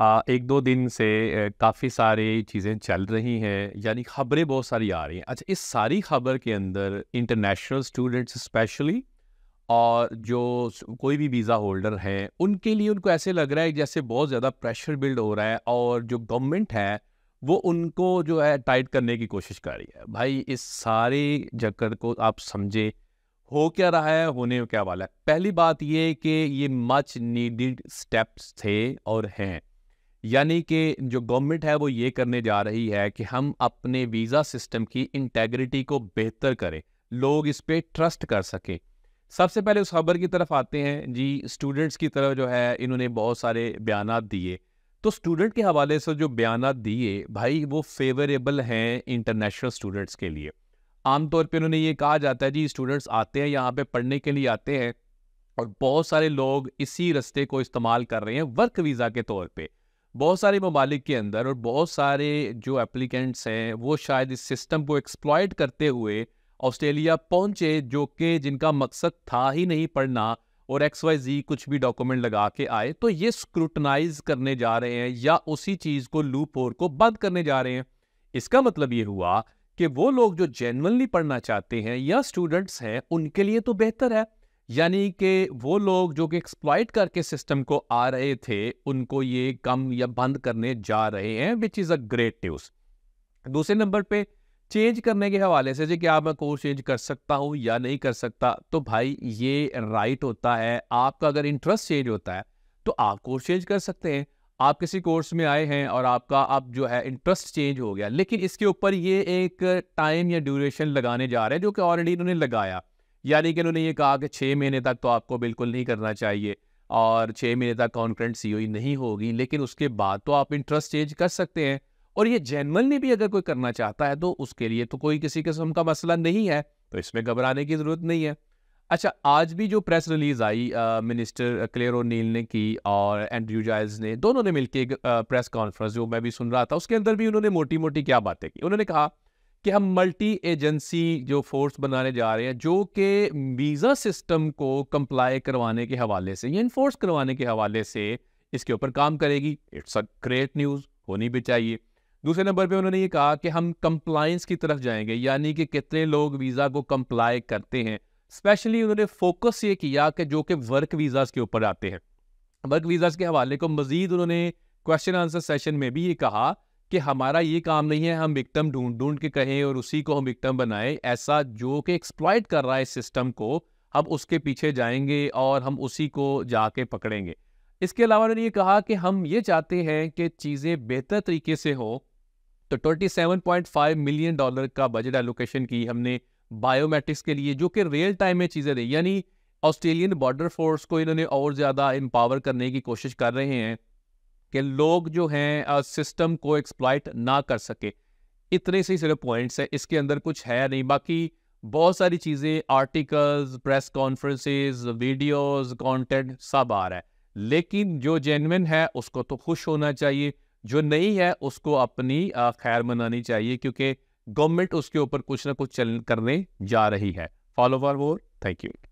एक दो दिन से काफ़ी सारी चीज़ें चल रही हैं यानी खबरें बहुत सारी आ रही हैं अच्छा इस सारी खबर के अंदर इंटरनेशनल स्टूडेंट्स स्पेशली और जो कोई भी वीज़ा होल्डर हैं उनके लिए उनको ऐसे लग रहा है जैसे बहुत ज़्यादा प्रेशर बिल्ड हो रहा है और जो गवर्नमेंट है वो उनको जो है टाइट करने की कोशिश कर रही है भाई इस सारे चक्कर को आप समझे हो क्या रहा है होने क्या वाला है पहली बात ये कि ये मच नीडिड स्टेप्स थे और हैं यानी कि जो गवर्नमेंट है वो ये करने जा रही है कि हम अपने वीज़ा सिस्टम की इंटेग्रिटी को बेहतर करें लोग इस पर ट्रस्ट कर सकें सबसे पहले उस खबर की तरफ आते हैं जी स्टूडेंट्स की तरफ जो है इन्होंने बहुत सारे बयान दिए तो स्टूडेंट के हवाले से जो बयान दिए भाई वो फेवरेबल हैं इंटरनेशनल स्टूडेंट्स के लिए आमतौर पर उन्होंने ये कहा जाता है जी स्टूडेंट्स आते हैं यहाँ पे पढ़ने के लिए आते हैं और बहुत सारे लोग इसी रस्ते को इस्तेमाल कर रहे हैं वर्क वीज़ा के तौर पर बहुत सारे ममालिक के अंदर और बहुत सारे जो एप्लीकेंट्स हैं वो शायद इस सिस्टम को एक्सप्लॉयट करते हुए ऑस्ट्रेलिया पहुंचे जो कि जिनका मकसद था ही नहीं पढ़ना और एक्स वाई जी कुछ भी डॉक्यूमेंट लगा के आए तो ये स्क्रूटनाइज करने जा रहे हैं या उसी चीज़ को लूप और को बंद करने जा रहे हैं इसका मतलब ये हुआ कि वो लोग जो जेनवनली पढ़ना चाहते हैं या स्टूडेंट्स हैं उनके लिए तो बेहतर है यानी कि वो लोग जो कि एक्सप्लाइट करके सिस्टम को आ रहे थे उनको ये कम या बंद करने जा रहे हैं which is a great news दूसरे नंबर पे चेंज करने के हवाले से जी क्या मैं कोर्स चेंज कर सकता हूँ या नहीं कर सकता तो भाई ये राइट होता है आपका अगर इंटरेस्ट चेंज होता है तो आप कोर्स चेंज कर सकते हैं आप किसी कोर्स में आए हैं और आपका अब जो है इंटरेस्ट चेंज हो गया लेकिन इसके ऊपर ये एक टाइम या ड्यूरेशन लगाने जा रहे हैं जो कि ऑलरेडी इन्होंने लगाया यानी कि उन्होंने ये कहा कि छः महीने तक तो आपको बिल्कुल नहीं करना चाहिए और छः महीने तक कॉन्फ्रेंट सी e नहीं होगी लेकिन उसके बाद तो आप इंटरेस्ट चेंज कर सकते हैं और ये जनरल भी अगर कोई करना चाहता है तो उसके लिए तो कोई किसी किस्म का मसला नहीं है तो इसमें घबराने की ज़रूरत नहीं है अच्छा आज भी जो प्रेस रिलीज़ आई मिनिस्टर क्लेरो नील ने की और एंड्रयू जायल्स ने दोनों ने मिलकर एक प्रेस कॉन्फ्रेंस जो मैं भी सुन रहा था उसके अंदर भी उन्होंने मोटी मोटी क्या बातें की उन्होंने कहा कि हम मल्टी एजेंसी जो फोर्स बनाने जा रहे हैं जो कि वीज़ा सिस्टम को कंप्लाई करवाने के हवाले से या इन्फोर्स करवाने के हवाले से इसके ऊपर काम करेगी इट्स अ ग्रेट न्यूज़ होनी भी चाहिए दूसरे नंबर पे उन्होंने ये कहा कि हम कंप्लाइंस की तरफ जाएंगे यानी कि कितने लोग वीज़ा को कंप्लाई करते हैं स्पेशली उन्होंने फोकस ये किया कि जो कि वर्क वीज़ाज़ के ऊपर आते हैं वर्क वीज़ाज़ के हवाले को मज़ीद उन्होंने क्वेश्चन आंसर सेशन में भी ये कहा कि हमारा ये काम नहीं है हम विक्टम ढूंढ ढूंढ के कहें और उसी को हम विक्टम बनाएं ऐसा जो कि एक्सप्लॉयट कर रहा है सिस्टम को हम उसके पीछे जाएंगे और हम उसी को जाके पकड़ेंगे इसके अलावा उन्होंने ये कहा कि हम ये चाहते हैं कि चीज़ें बेहतर तरीके से हो तो 27.5 मिलियन डॉलर का बजट एलोकेशन की हमने बायोमेट्रिक्स के लिए जो कि रियल टाइम में चीज़ें रही यानी ऑस्ट्रेलियन बॉर्डर फोर्स को इन्होंने और ज़्यादा एम्पावर करने की कोशिश कर रहे हैं कि लोग जो हैं सिस्टम को एक्सप्लाइट ना कर सके इतने से सिर्फ पॉइंट्स हैं इसके अंदर कुछ है नहीं बाकी बहुत सारी चीज़ें articles press conferences videos content सब आ रहा है लेकिन जो जेनविन है उसको तो खुश होना चाहिए जो नहीं है उसको अपनी खैर मनानी चाहिए क्योंकि गवर्नमेंट उसके ऊपर कुछ ना कुछ चल करने जा रही है follow for more thank you